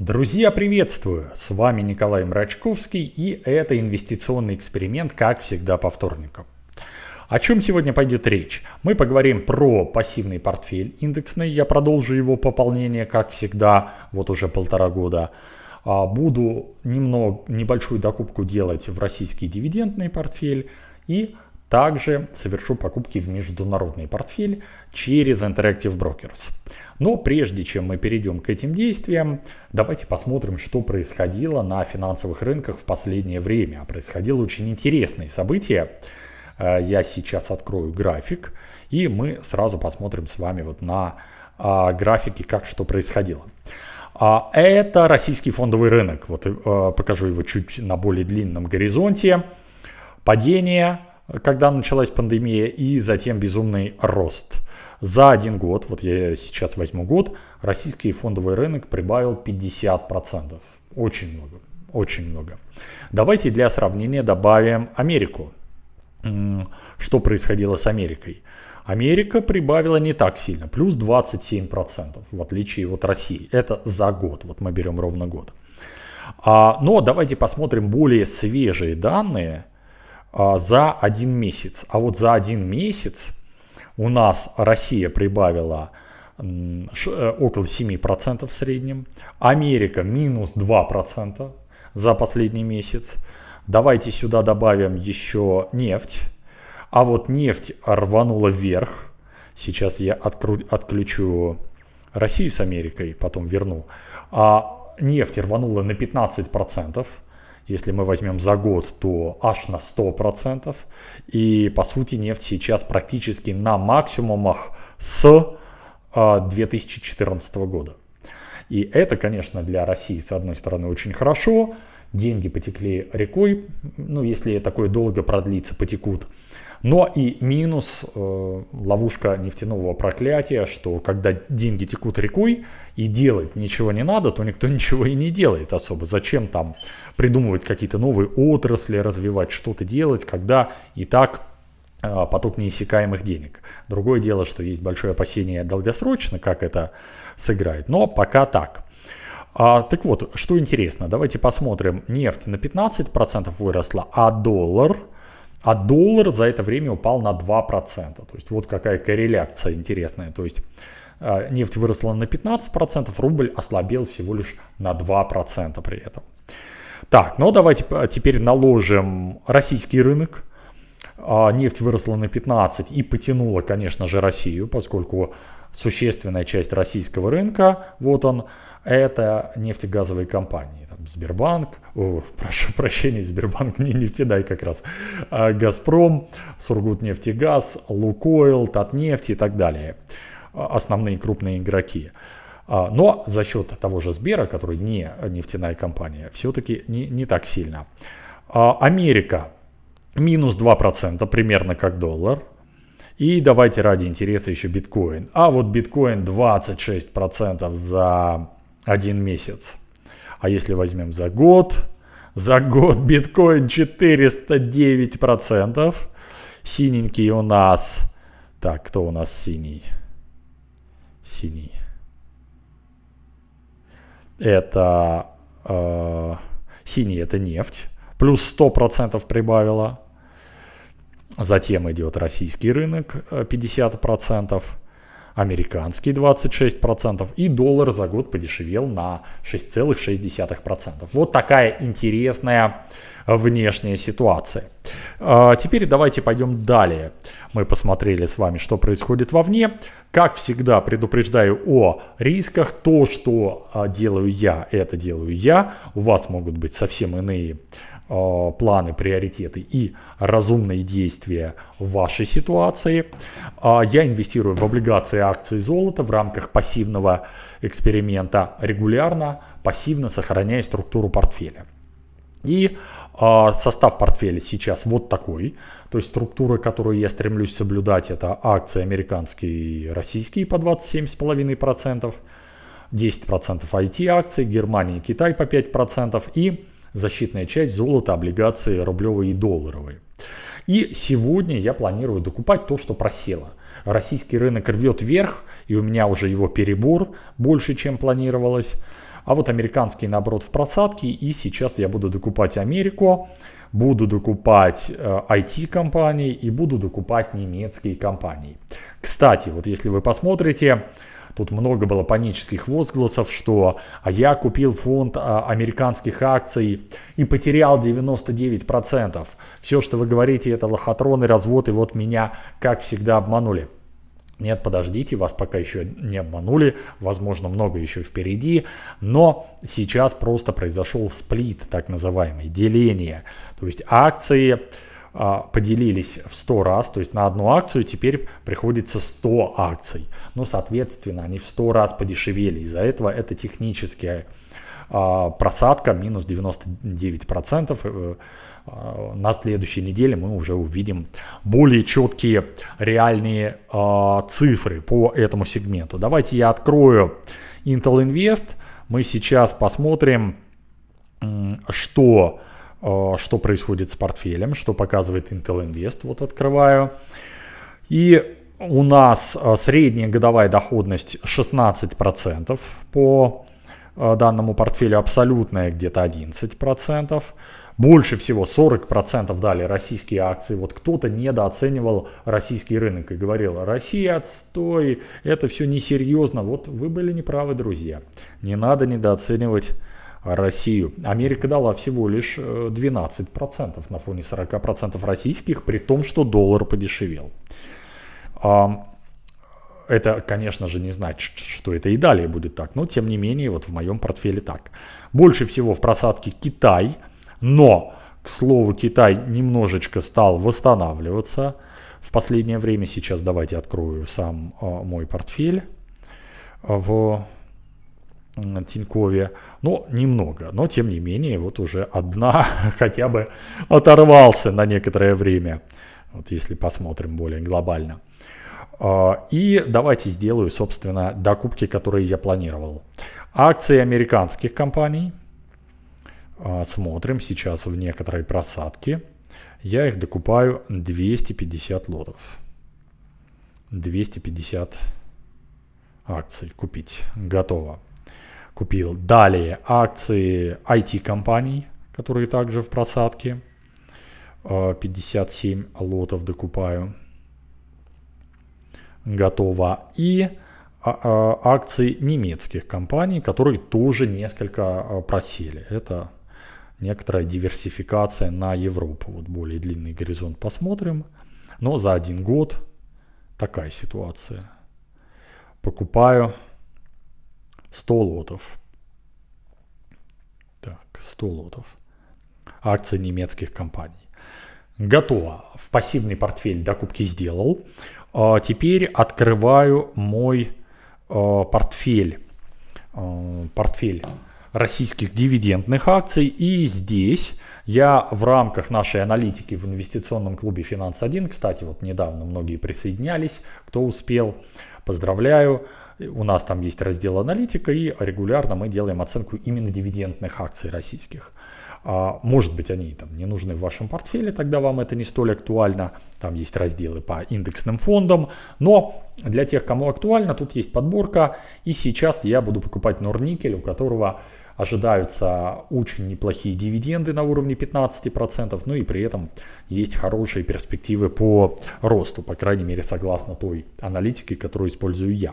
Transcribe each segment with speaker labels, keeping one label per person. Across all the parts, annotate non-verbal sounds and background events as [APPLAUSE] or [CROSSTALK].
Speaker 1: Друзья, приветствую! С вами Николай Мрачковский и это инвестиционный эксперимент, как всегда по вторникам. О чем сегодня пойдет речь? Мы поговорим про пассивный портфель индексный, я продолжу его пополнение, как всегда, вот уже полтора года. А, буду немного, небольшую докупку делать в российский дивидендный портфель и также совершу покупки в международный портфель через Interactive Brokers. Но прежде чем мы перейдем к этим действиям, давайте посмотрим, что происходило на финансовых рынках в последнее время. Происходило очень интересное событие. Э, я сейчас открою график, и мы сразу посмотрим с вами вот на а, графике, как что происходило. А, это российский фондовый рынок. Вот э, покажу его чуть на более длинном горизонте. Падение когда началась пандемия, и затем безумный рост. За один год, вот я сейчас возьму год, российский фондовый рынок прибавил 50%. Очень много, очень много. Давайте для сравнения добавим Америку. Что происходило с Америкой? Америка прибавила не так сильно, плюс 27%, в отличие от России. Это за год, вот мы берем ровно год. А, но ну, а давайте посмотрим более свежие данные – а, за один месяц. А вот за один месяц у нас Россия прибавила э, около 7% в среднем, Америка минус 2% за последний месяц. Давайте сюда добавим еще нефть. А вот нефть рванула вверх. Сейчас я откру, отключу Россию с Америкой, потом верну. А нефть рванула на 15%. Если мы возьмем за год, то аж на 100%. И по сути нефть сейчас практически на максимумах с 2014 а, года. И это, конечно, для России, с одной стороны, очень хорошо. Деньги потекли рекой. Ну, если такое долго продлится, потекут но ну, а и минус, э, ловушка нефтяного проклятия, что когда деньги текут рекой и делать ничего не надо, то никто [LAUGHS] ничего и не делает особо. Зачем там придумывать какие-то новые отрасли, развивать что-то делать, когда и так э, поток неиссякаемых денег. Другое дело, что есть большое опасение долгосрочно, как это сыграет, но пока так. А, так вот, что интересно, давайте посмотрим, нефть на 15% выросла, а доллар – а доллар за это время упал на 2%. То есть вот какая корреляция интересная. То есть э, нефть выросла на 15%, рубль ослабел всего лишь на 2% при этом. Так, ну давайте теперь наложим российский рынок. А, нефть выросла на 15 и потянула, конечно же, Россию, поскольку существенная часть российского рынка, вот он, это нефтегазовые компании. Там Сбербанк, о, прошу прощения, Сбербанк [LAUGHS] не нефтедай как раз, а Газпром, Сургутнефтегаз, Лукойл, Татнефть и так далее. А, основные крупные игроки. А, но за счет того же Сбера, который не нефтяная компания, все-таки не, не так сильно. А, Америка минус 2%, примерно как доллар. И давайте ради интереса еще биткоин. А вот биткоин 26% за один месяц. А если возьмем за год, за год [LAUGHS] биткоин 409%. Синенький у нас. Так, кто у нас синий? Синий. Это... Э, синий это нефть. Плюс 100% прибавила. Затем идет российский рынок 50%, э, американский 26% и доллар за год подешевел на 6,6%. Вот такая интересная внешняя ситуация. Э, теперь давайте пойдем далее. Мы посмотрели с вами, что происходит вовне. Как всегда предупреждаю о рисках. То, что э, делаю я, это делаю я. У вас могут быть совсем иные Э, планы, приоритеты и разумные действия в вашей ситуации. А, я инвестирую в облигации акции золота в рамках пассивного эксперимента регулярно, пассивно сохраняя структуру портфеля. И а, состав портфеля сейчас вот такой. То есть структура, которую я стремлюсь соблюдать, это акции американские и российские по 27,5%, 10% IT-акций, Германия и Китай по 5% и защитная часть золота, облигации рублевые и долларовые. И сегодня я планирую докупать то, что просело. Российский рынок рвет вверх, и у меня уже его перебор больше, чем планировалось. А вот американский, наоборот, в просадке. И сейчас я буду докупать Америку, буду докупать э, IT-компании и буду докупать немецкие компании. Кстати, вот если вы посмотрите, Тут много было панических возгласов, что а я купил фонд а, американских акций и потерял 99%. Все, что вы говорите, это лохотрон и развод, и вот меня, как всегда, обманули. Нет, подождите, вас пока еще не обманули, возможно, много еще впереди, но сейчас просто произошел сплит, так называемый, деление. То есть акции а, поделились в 100 раз, то есть на одну акцию теперь приходится 100 акций. Ну, соответственно, они в 100 раз подешевели. Из-за этого это техническая просадка минус 99%. Э, а, на следующей неделе мы уже увидим более четкие реальные а, цифры по этому сегменту. Давайте я открою Intel Invest. Мы сейчас посмотрим, что а, что происходит с портфелем, что показывает Intel Invest, вот открываю. И у нас а, средняя годовая доходность 16% по а, данному портфелю, абсолютная где-то 11%. Больше всего 40% дали российские акции. Вот кто-то недооценивал российский рынок и говорил, Россия отстой, это все несерьезно. Вот вы были неправы, друзья. Не надо недооценивать Россию. Америка дала всего лишь 12% э, на фоне 40% российских, при том, что доллар подешевел. А, это, конечно же, не значит, что это и далее будет так, но тем не менее, вот в моем портфеле так. Больше всего в просадке Китай, но, к слову, Китай немножечко стал восстанавливаться в последнее время. Сейчас давайте открою сам а, мой портфель а, в Тинькове. Но немного, но тем не менее, вот уже одна [LAUGHS] хотя бы оторвался на некоторое время. Вот если посмотрим более глобально. А, и давайте сделаю, собственно, докупки, которые я планировал. Акции американских компаний. А, смотрим сейчас в некоторой просадке. Я их докупаю 250 лотов. 250 акций купить. Готово купил. Далее акции IT-компаний, которые также в просадке. 57 э, лотов докупаю. Готово. И а, а, акции немецких компаний, которые тоже несколько э, просели. Это некоторая диверсификация на Европу. Вот более длинный горизонт посмотрим. Но за один год такая ситуация. Покупаю 100 лотов. Так, 100 лотов. Акции немецких компаний. Готово. В пассивный портфель докупки сделал. А, теперь открываю мой а, портфель. А, портфель российских дивидендных акций. И здесь я в рамках нашей аналитики в инвестиционном клубе «Финанс-1», кстати, вот недавно многие присоединялись, кто успел, поздравляю, у нас там есть раздел аналитика, и регулярно мы делаем оценку именно дивидендных акций российских. А, может быть, они там не нужны в вашем портфеле, тогда вам это не столь актуально. Там есть разделы по индексным фондам. Но для тех, кому актуально, тут есть подборка. И сейчас я буду покупать Норникель, у которого ожидаются очень неплохие дивиденды на уровне 15%, ну и при этом есть хорошие перспективы по росту, по крайней мере, согласно той аналитике, которую использую я.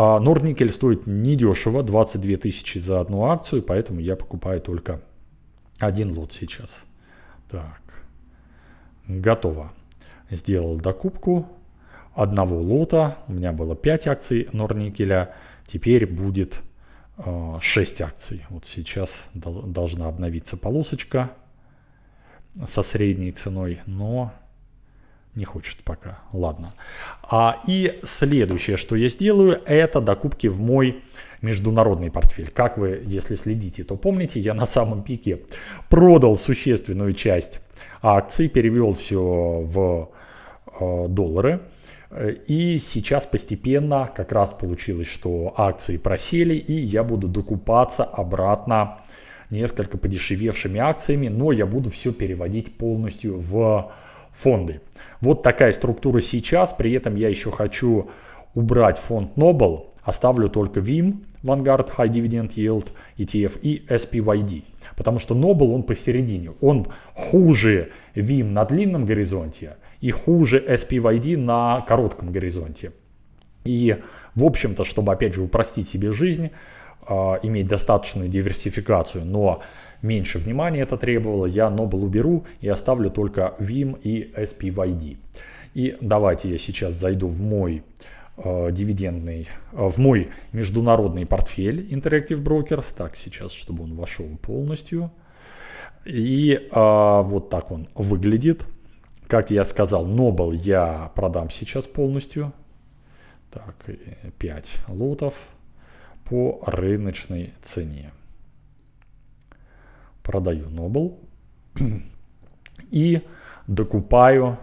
Speaker 1: А Норникель стоит недешево, 22 тысячи за одну акцию, поэтому я покупаю только один лот сейчас. Так, готово. Сделал докупку одного лота. У меня было 5 акций Норникеля, теперь будет 6 а, акций. Вот сейчас должна обновиться полосочка со средней ценой, но не хочет пока. Ладно. А, и следующее, что я сделаю, это докупки в мой международный портфель. Как вы, если следите, то помните, я на самом пике продал существенную часть акций, перевел все в э, доллары. И сейчас постепенно как раз получилось, что акции просели, и я буду докупаться обратно несколько подешевевшими акциями, но я буду все переводить полностью в фонды. Вот такая структура сейчас. При этом я еще хочу убрать фонд Noble. Оставлю только VIM, Vanguard High Dividend Yield, ETF и SPYD. Потому что Noble, он посередине. Он хуже VIM на длинном горизонте и хуже SPYD на коротком горизонте. И, в общем-то, чтобы, опять же, упростить себе жизнь, э, иметь достаточную диверсификацию, но меньше внимания это требовало, я Noble уберу и оставлю только Vim и SPYD. И давайте я сейчас зайду в мой э, дивидендный, э, в мой международный портфель Interactive Brokers. Так, сейчас, чтобы он вошел полностью. И э, вот так он выглядит. Как я сказал, Noble я продам сейчас полностью. Так, 5 э, лотов по рыночной цене. Продаю Noble. И докупаю,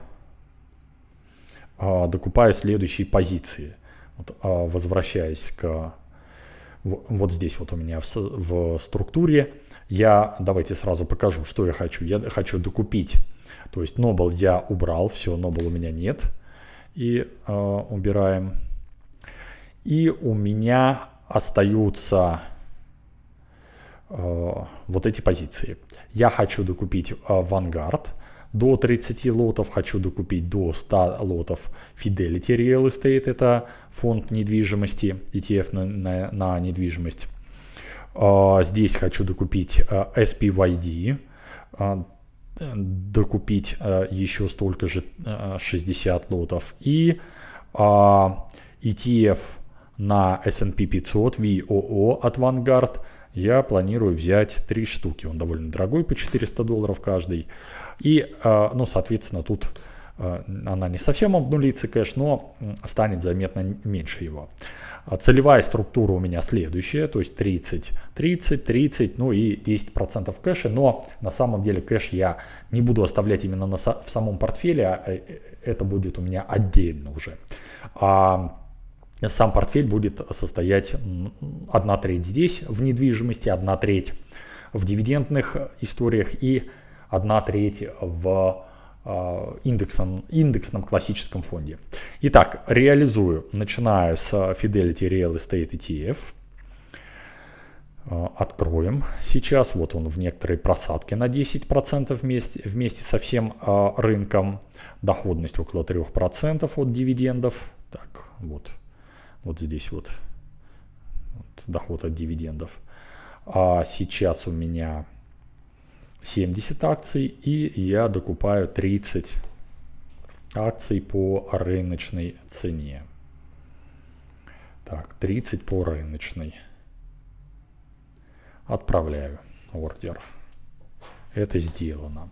Speaker 1: а, докупаю следующие позиции. Вот, а, возвращаясь к вот здесь вот у меня в, в структуре, я, давайте сразу покажу, что я хочу. Я хочу докупить, то есть Noble я убрал, все, Noble у меня нет. И э, убираем. И у меня остаются Э, вот эти позиции. Я хочу докупить э, Vanguard до 30 лотов, хочу докупить до 100 лотов Fidelity Real Estate, это фонд недвижимости, ETF на, на, на недвижимость. Э, здесь хочу докупить SPYD, докупить еще столько же 60 лотов и ETF на S&P 500 VOO от Vanguard – я планирую взять три штуки. Он довольно дорогой, по 400 долларов каждый. И, а, ну, соответственно, тут а, она не совсем обнулится конечно, но станет заметно меньше его. А целевая структура у меня следующая, то есть 30, 30, 30, ну и 10% кэша, но на самом деле кэш я не буду оставлять именно на, в самом портфеле, а э, э, это будет у меня отдельно уже. А, сам портфель будет состоять 1 треть здесь в недвижимости, 1 треть в дивидендных историях и 1 треть в а, индексом, индексном классическом фонде. Итак, реализую. Начинаю с Fidelity Real Estate ETF. А, откроем сейчас. Вот он в некоторой просадке на 10% вместе, вместе со всем а, рынком. Доходность около 3% от дивидендов. Так, вот вот здесь вот, вот доход от дивидендов. А сейчас у меня 70 акций и я докупаю 30 акций по рыночной цене. Так, 30 по рыночной. Отправляю ордер. Это сделано.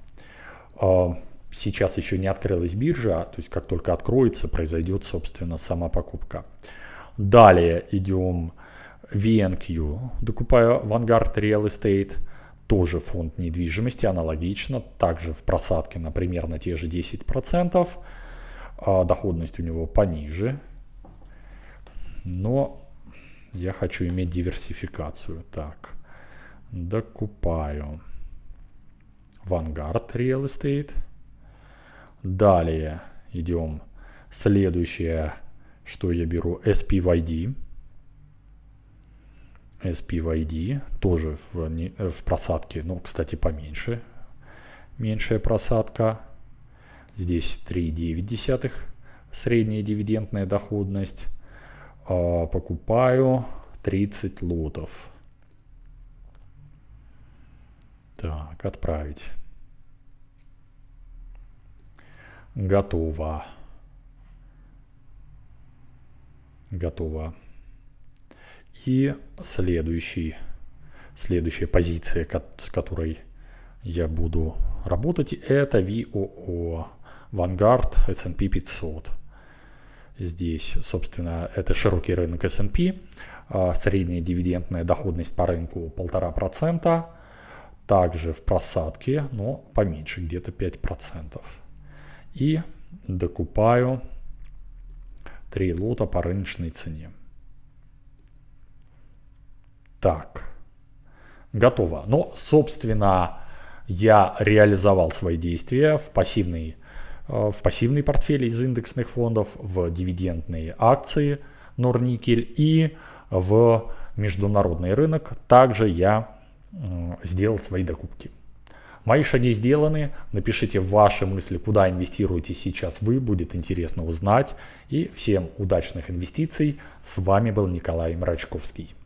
Speaker 1: А, сейчас еще не открылась биржа, то есть как только откроется, произойдет, собственно, сама покупка. Далее идем VNQ, докупаю Vanguard Real Estate, тоже фонд недвижимости, аналогично, также в просадке, например, на те же 10%, а, доходность у него пониже, но я хочу иметь диверсификацию. Так, докупаю Vanguard Real Estate. Далее идем следующее что я беру? SPYD. SPYD тоже в, в просадке, ну, кстати, поменьше. Меньшая просадка. Здесь 3,9. Средняя дивидендная доходность. А, покупаю 30 лотов. Так, отправить. Готово. готова. И следующий, следующая позиция, с которой я буду работать, это VOO, Vanguard S&P 500. Здесь, собственно, это широкий рынок S&P, а, средняя дивидендная доходность по рынку 1,5%, также в просадке, но поменьше, где-то 5%. И докупаю три лота по рыночной цене. Так, готово. Но, ну, собственно, я реализовал свои действия в пассивный, э, в пассивный портфель из индексных фондов, в дивидендные акции Норникель и в международный рынок. Также я э, сделал свои докупки. Мои шаги сделаны. Напишите ваши мысли, куда инвестируете сейчас вы. Будет интересно узнать. И всем удачных инвестиций. С вами был Николай Мрачковский.